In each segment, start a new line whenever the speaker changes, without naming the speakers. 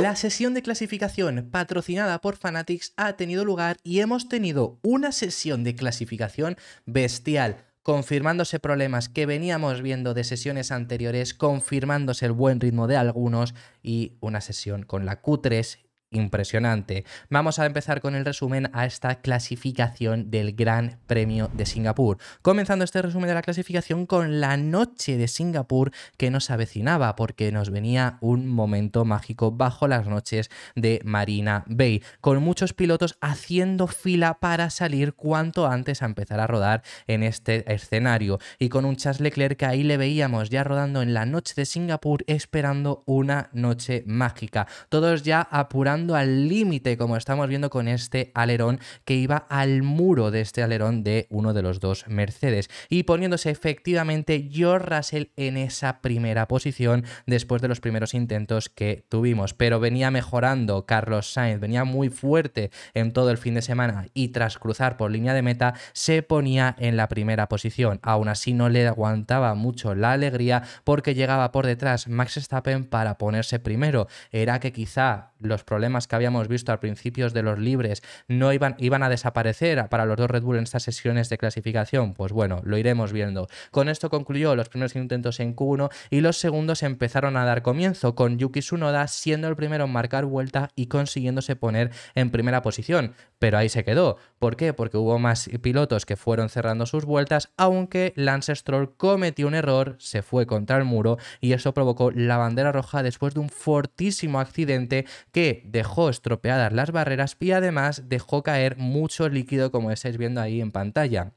La sesión de clasificación patrocinada por Fanatics ha tenido lugar y hemos tenido una sesión de clasificación bestial confirmándose problemas que veníamos viendo de sesiones anteriores, confirmándose el buen ritmo de algunos y una sesión con la Q3 impresionante. Vamos a empezar con el resumen a esta clasificación del Gran Premio de Singapur. Comenzando este resumen de la clasificación con la noche de Singapur que nos avecinaba porque nos venía un momento mágico bajo las noches de Marina Bay, con muchos pilotos haciendo fila para salir cuanto antes a empezar a rodar en este escenario y con un Charles Leclerc que ahí le veíamos ya rodando en la noche de Singapur esperando una noche mágica. Todos ya apurando al límite, como estamos viendo con este alerón que iba al muro de este alerón de uno de los dos Mercedes y poniéndose efectivamente George Russell en esa primera posición después de los primeros intentos que tuvimos. Pero venía mejorando Carlos Sainz, venía muy fuerte en todo el fin de semana y tras cruzar por línea de meta se ponía en la primera posición. Aún así no le aguantaba mucho la alegría porque llegaba por detrás Max Verstappen para ponerse primero. Era que quizá los problemas que habíamos visto al principios de los libres no iban, iban a desaparecer para los dos Red Bull en estas sesiones de clasificación? Pues bueno, lo iremos viendo. Con esto concluyó los primeros intentos en Q1 y los segundos empezaron a dar comienzo, con Yuki Tsunoda siendo el primero en marcar vuelta y consiguiéndose poner en primera posición. Pero ahí se quedó. ¿Por qué? Porque hubo más pilotos que fueron cerrando sus vueltas, aunque Lance Stroll cometió un error, se fue contra el muro y eso provocó la bandera roja después de un fortísimo accidente que dejó estropeadas las barreras y además dejó caer mucho líquido como estáis viendo ahí en pantalla.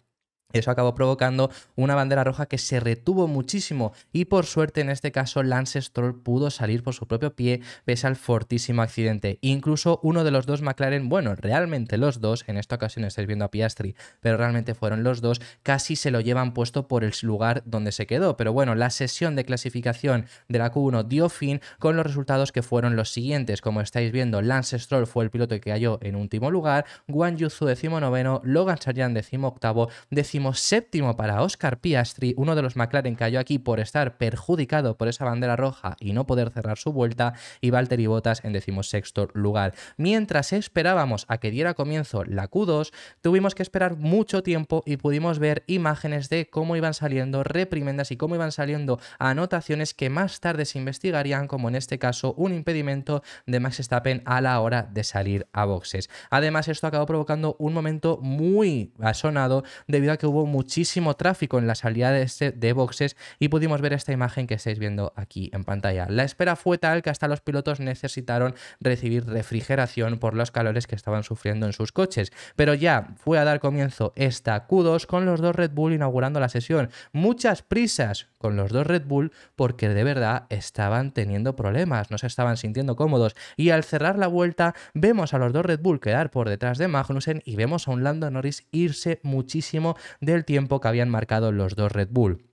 Eso acabó provocando una bandera roja que se retuvo muchísimo y por suerte en este caso Lance Stroll pudo salir por su propio pie pese al fortísimo accidente. Incluso uno de los dos McLaren, bueno, realmente los dos, en esta ocasión estáis viendo a Piastri, pero realmente fueron los dos, casi se lo llevan puesto por el lugar donde se quedó. Pero bueno, la sesión de clasificación de la Q1 dio fin con los resultados que fueron los siguientes. Como estáis viendo, Lance Stroll fue el piloto que cayó en último lugar, Guan Yuzu noveno Logan decimo octavo, decimo séptimo para Oscar Piastri, uno de los McLaren cayó aquí por estar perjudicado por esa bandera roja y no poder cerrar su vuelta, y Valtteri Bottas en decimosexto lugar. Mientras esperábamos a que diera comienzo la Q2, tuvimos que esperar mucho tiempo y pudimos ver imágenes de cómo iban saliendo reprimendas y cómo iban saliendo anotaciones que más tarde se investigarían, como en este caso un impedimento de Max Stappen a la hora de salir a boxes. Además, esto acabó provocando un momento muy asonado debido a que hubo muchísimo tráfico en la salida de, este, de boxes y pudimos ver esta imagen que estáis viendo aquí en pantalla. La espera fue tal que hasta los pilotos necesitaron recibir refrigeración por los calores que estaban sufriendo en sus coches. Pero ya fue a dar comienzo esta Q2 con los dos Red Bull inaugurando la sesión. Muchas prisas con los dos Red Bull porque de verdad estaban teniendo problemas, no se estaban sintiendo cómodos. Y al cerrar la vuelta vemos a los dos Red Bull quedar por detrás de Magnussen y vemos a un Lando Norris irse muchísimo del tiempo que habían marcado los dos Red Bull.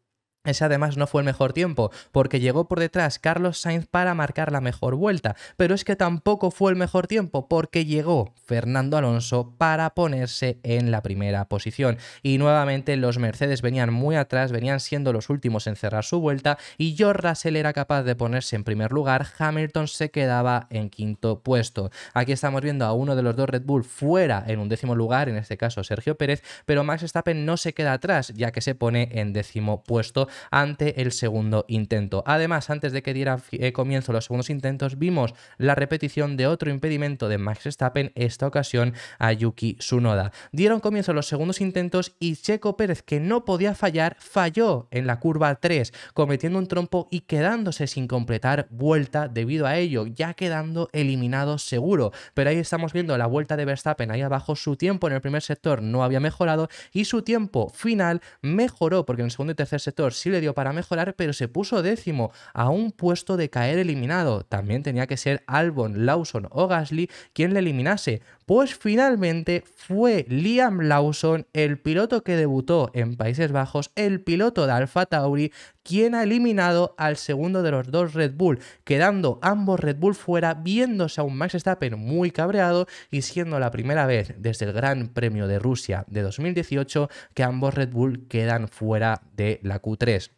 Ese además no fue el mejor tiempo, porque llegó por detrás Carlos Sainz para marcar la mejor vuelta, pero es que tampoco fue el mejor tiempo, porque llegó Fernando Alonso para ponerse en la primera posición. Y nuevamente los Mercedes venían muy atrás, venían siendo los últimos en cerrar su vuelta, y George Russell era capaz de ponerse en primer lugar, Hamilton se quedaba en quinto puesto. Aquí estamos viendo a uno de los dos Red Bull fuera en un décimo lugar, en este caso Sergio Pérez, pero Max Verstappen no se queda atrás, ya que se pone en décimo puesto ante el segundo intento. Además, antes de que diera eh, comienzo los segundos intentos, vimos la repetición de otro impedimento de Max Verstappen, esta ocasión a Yuki Tsunoda. Dieron comienzo los segundos intentos y Checo Pérez, que no podía fallar, falló en la curva 3, cometiendo un trompo y quedándose sin completar vuelta debido a ello, ya quedando eliminado seguro. Pero ahí estamos viendo la vuelta de Verstappen ahí abajo, su tiempo en el primer sector no había mejorado y su tiempo final mejoró porque en el segundo y tercer sector sí le dio para mejorar, pero se puso décimo a un puesto de caer eliminado. También tenía que ser Albon, Lawson o Gasly quien le eliminase. Pues finalmente fue Liam Lawson, el piloto que debutó en Países Bajos, el piloto de Alfa Tauri, quien ha eliminado al segundo de los dos Red Bull, quedando ambos Red Bull fuera, viéndose a un Max Verstappen muy cabreado y siendo la primera vez desde el Gran Premio de Rusia de 2018 que ambos Red Bull quedan fuera de la Q3.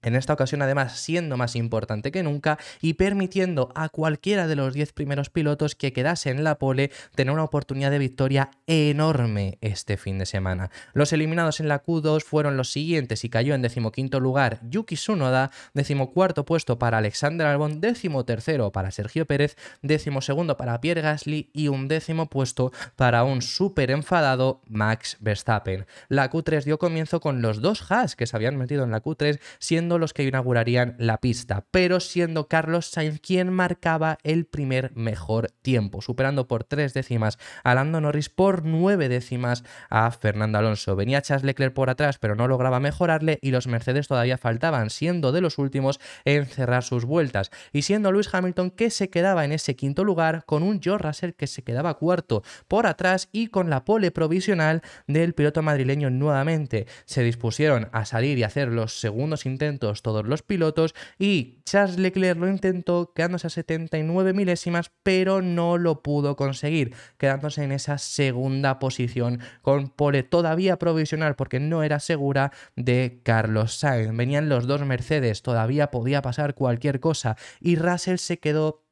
En esta ocasión, además, siendo más importante que nunca y permitiendo a cualquiera de los 10 primeros pilotos que quedase en la pole tener una oportunidad de victoria enorme este fin de semana. Los eliminados en la Q2 fueron los siguientes y cayó en decimoquinto lugar Yuki Tsunoda, decimocuarto puesto para Alexander Albon, décimo tercero para Sergio Pérez, décimo segundo para Pierre Gasly y un décimo puesto para un súper enfadado Max Verstappen. La Q3 dio comienzo con los dos Haas que se habían metido en la Q3, siendo los que inaugurarían la pista, pero siendo Carlos Sainz quien marcaba el primer mejor tiempo, superando por tres décimas a Lando Norris, por nueve décimas a Fernando Alonso. Venía Charles Leclerc por atrás, pero no lograba mejorarle y los Mercedes todavía faltaban, siendo de los últimos en cerrar sus vueltas, y siendo Lewis Hamilton que se quedaba en ese quinto lugar, con un George Russell que se quedaba cuarto por atrás y con la pole provisional del piloto madrileño nuevamente. Se dispusieron a salir y hacer los segundos intentos todos los pilotos y Charles Leclerc lo intentó quedándose a 79 milésimas, pero no lo pudo conseguir, quedándose en esa segunda posición con pole todavía provisional porque no era segura de Carlos Sainz. Venían los dos Mercedes, todavía podía pasar cualquier cosa y Russell se quedó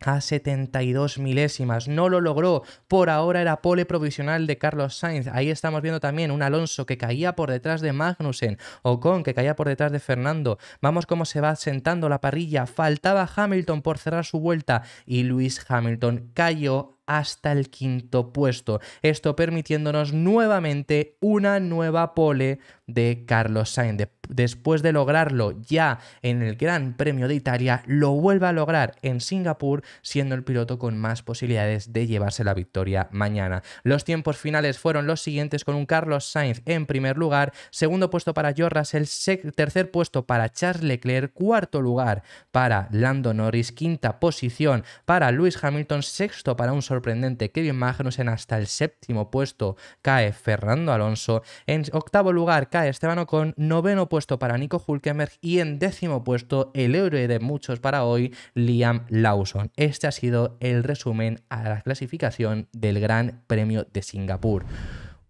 a 72 milésimas. No lo logró. Por ahora era pole provisional de Carlos Sainz. Ahí estamos viendo también un Alonso que caía por detrás de Magnussen. Ocon que caía por detrás de Fernando. Vamos cómo se va sentando la parrilla. Faltaba Hamilton por cerrar su vuelta y Luis Hamilton cayó hasta el quinto puesto. Esto permitiéndonos nuevamente una nueva pole de Carlos Sainz. después de lograrlo ya en el Gran Premio de Italia, lo vuelve a lograr en Singapur, siendo el piloto con más posibilidades de llevarse la victoria mañana. Los tiempos finales fueron los siguientes con un Carlos Sainz en primer lugar, segundo puesto para George Russell, tercer puesto para Charles Leclerc, cuarto lugar para Lando Norris, quinta posición para Lewis Hamilton, sexto para un sorprendente Kevin en hasta el séptimo puesto cae Fernando Alonso, en octavo lugar cae Esteban Ocon, noveno puesto para Nico Hulkenberg y en décimo puesto el héroe de muchos para hoy, Liam Lawson. Este ha sido el resumen a la clasificación del Gran Premio de Singapur.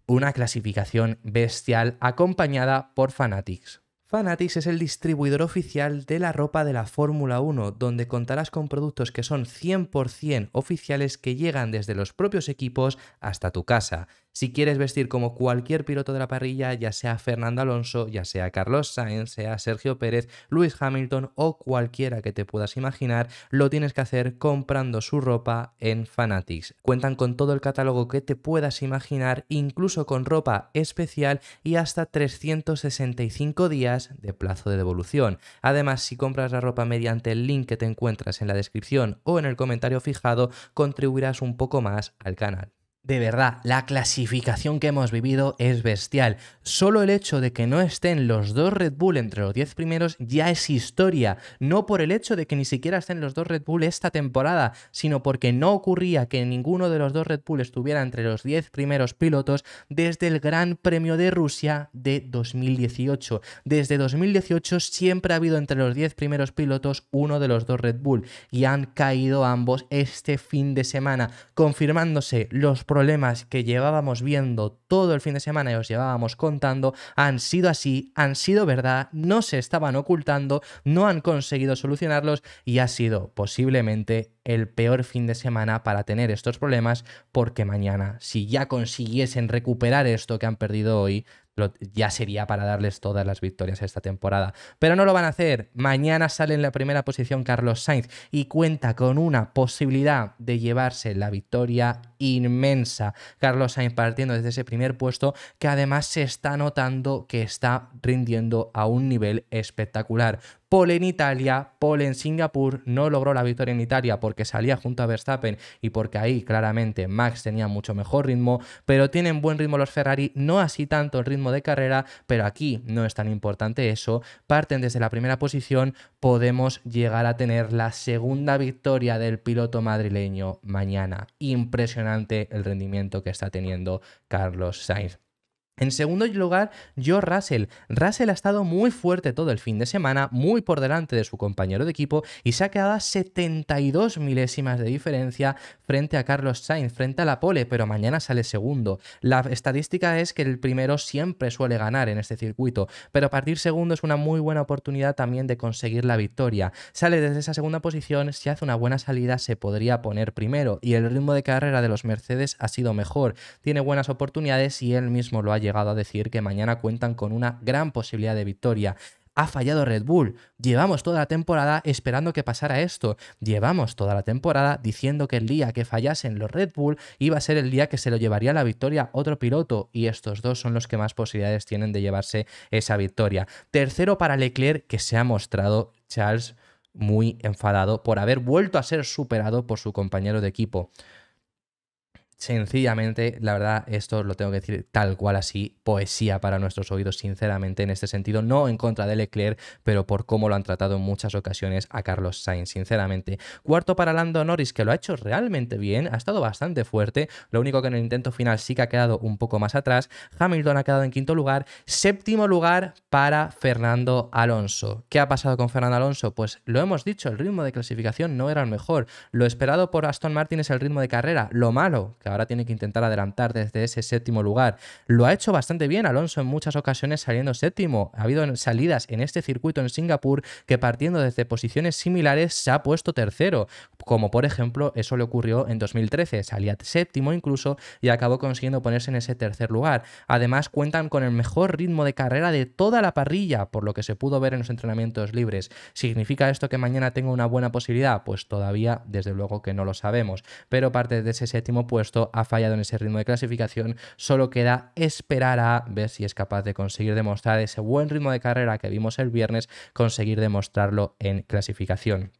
Una clasificación bestial acompañada por Fanatics. Fanatics es el distribuidor oficial de la ropa de la Fórmula 1, donde contarás con productos que son 100% oficiales que llegan desde los propios equipos hasta tu casa. Si quieres vestir como cualquier piloto de la parrilla, ya sea Fernando Alonso, ya sea Carlos Sainz, sea Sergio Pérez, Luis Hamilton o cualquiera que te puedas imaginar, lo tienes que hacer comprando su ropa en Fanatics. Cuentan con todo el catálogo que te puedas imaginar, incluso con ropa especial y hasta 365 días de plazo de devolución. Además, si compras la ropa mediante el link que te encuentras en la descripción o en el comentario fijado, contribuirás un poco más al canal de verdad, la clasificación que hemos vivido es bestial. Solo el hecho de que no estén los dos Red Bull entre los 10 primeros ya es historia. No por el hecho de que ni siquiera estén los dos Red Bull esta temporada, sino porque no ocurría que ninguno de los dos Red Bull estuviera entre los 10 primeros pilotos desde el Gran Premio de Rusia de 2018. Desde 2018 siempre ha habido entre los 10 primeros pilotos uno de los dos Red Bull y han caído ambos este fin de semana, confirmándose los problemas que llevábamos viendo todo el fin de semana y os llevábamos contando han sido así, han sido verdad, no se estaban ocultando, no han conseguido solucionarlos y ha sido posiblemente el peor fin de semana para tener estos problemas porque mañana, si ya consiguiesen recuperar esto que han perdido hoy, ya sería para darles todas las victorias a esta temporada. Pero no lo van a hacer. Mañana sale en la primera posición Carlos Sainz y cuenta con una posibilidad de llevarse la victoria inmensa. Carlos Sainz partiendo desde ese primer puesto que además se está notando que está rindiendo a un nivel espectacular pole en Italia, pole en Singapur, no logró la victoria en Italia porque salía junto a Verstappen y porque ahí claramente Max tenía mucho mejor ritmo, pero tienen buen ritmo los Ferrari, no así tanto el ritmo de carrera, pero aquí no es tan importante eso, parten desde la primera posición, podemos llegar a tener la segunda victoria del piloto madrileño mañana. Impresionante el rendimiento que está teniendo Carlos Sainz. En segundo lugar, Joe Russell. Russell ha estado muy fuerte todo el fin de semana, muy por delante de su compañero de equipo y se ha quedado a 72 milésimas de diferencia frente a Carlos Sainz, frente a la pole, pero mañana sale segundo. La estadística es que el primero siempre suele ganar en este circuito, pero partir segundo es una muy buena oportunidad también de conseguir la victoria. Sale desde esa segunda posición, si hace una buena salida se podría poner primero y el ritmo de carrera de los Mercedes ha sido mejor. Tiene buenas oportunidades y él mismo lo ha llegado a decir que mañana cuentan con una gran posibilidad de victoria ha fallado Red Bull. Llevamos toda la temporada esperando que pasara esto. Llevamos toda la temporada diciendo que el día que fallasen los Red Bull iba a ser el día que se lo llevaría la victoria otro piloto. Y estos dos son los que más posibilidades tienen de llevarse esa victoria. Tercero para Leclerc, que se ha mostrado Charles muy enfadado por haber vuelto a ser superado por su compañero de equipo. Sencillamente, la verdad, esto lo tengo que decir tal cual así, poesía para nuestros oídos, sinceramente, en este sentido, no en contra de Leclerc, pero por cómo lo han tratado en muchas ocasiones a Carlos Sainz, sinceramente. Cuarto para Lando Norris, que lo ha hecho realmente bien, ha estado bastante fuerte, lo único que en el intento final sí que ha quedado un poco más atrás. Hamilton ha quedado en quinto lugar, séptimo lugar para Fernando Alonso. ¿Qué ha pasado con Fernando Alonso? Pues lo hemos dicho, el ritmo de clasificación no era el mejor, lo esperado por Aston Martin es el ritmo de carrera, lo malo ahora tiene que intentar adelantar desde ese séptimo lugar. Lo ha hecho bastante bien Alonso en muchas ocasiones saliendo séptimo. Ha habido salidas en este circuito en Singapur que partiendo desde posiciones similares se ha puesto tercero, como por ejemplo eso le ocurrió en 2013. Salía séptimo incluso y acabó consiguiendo ponerse en ese tercer lugar. Además cuentan con el mejor ritmo de carrera de toda la parrilla, por lo que se pudo ver en los entrenamientos libres. ¿Significa esto que mañana tengo una buena posibilidad? Pues todavía, desde luego que no lo sabemos. Pero parte de ese séptimo puesto ha fallado en ese ritmo de clasificación. Solo queda esperar a ver si es capaz de conseguir demostrar ese buen ritmo de carrera que vimos el viernes, conseguir demostrarlo en clasificación.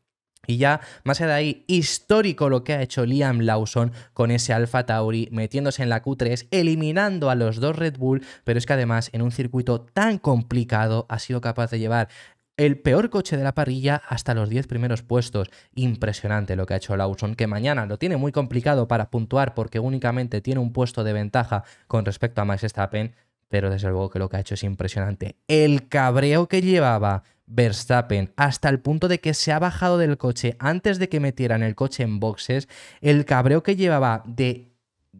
Y ya más allá de ahí, histórico lo que ha hecho Liam Lawson con ese Alpha Tauri, metiéndose en la Q3, eliminando a los dos Red Bull, pero es que además en un circuito tan complicado ha sido capaz de llevar el peor coche de la parrilla hasta los 10 primeros puestos. Impresionante lo que ha hecho Lawson, que mañana lo tiene muy complicado para puntuar porque únicamente tiene un puesto de ventaja con respecto a Max Verstappen, pero desde luego que lo que ha hecho es impresionante. El cabreo que llevaba Verstappen hasta el punto de que se ha bajado del coche antes de que metieran el coche en boxes, el cabreo que llevaba de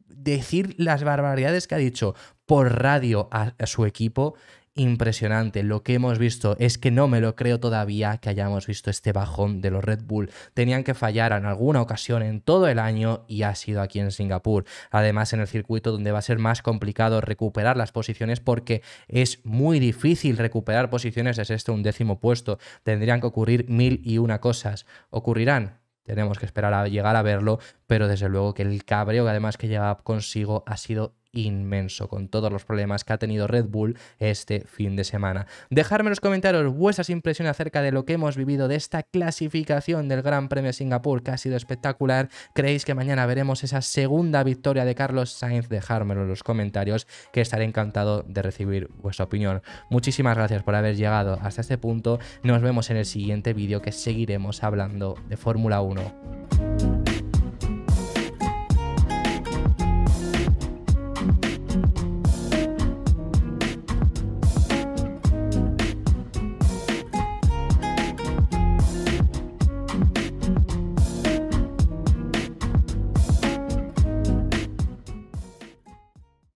decir las barbaridades que ha dicho por radio a su equipo impresionante. Lo que hemos visto es que no me lo creo todavía que hayamos visto este bajón de los Red Bull. Tenían que fallar en alguna ocasión en todo el año y ha sido aquí en Singapur. Además, en el circuito donde va a ser más complicado recuperar las posiciones porque es muy difícil recuperar posiciones desde este décimo puesto. Tendrían que ocurrir mil y una cosas. ¿Ocurrirán? Tenemos que esperar a llegar a verlo, pero desde luego que el cabreo que además que lleva consigo ha sido inmenso con todos los problemas que ha tenido Red Bull este fin de semana. Dejadme en los comentarios vuestras impresiones acerca de lo que hemos vivido de esta clasificación del Gran Premio de Singapur, que ha sido espectacular. ¿Creéis que mañana veremos esa segunda victoria de Carlos Sainz? Dejármelo en los comentarios, que estaré encantado de recibir vuestra opinión. Muchísimas gracias por haber llegado hasta este punto. Nos vemos en el siguiente vídeo que seguiremos hablando de Fórmula 1.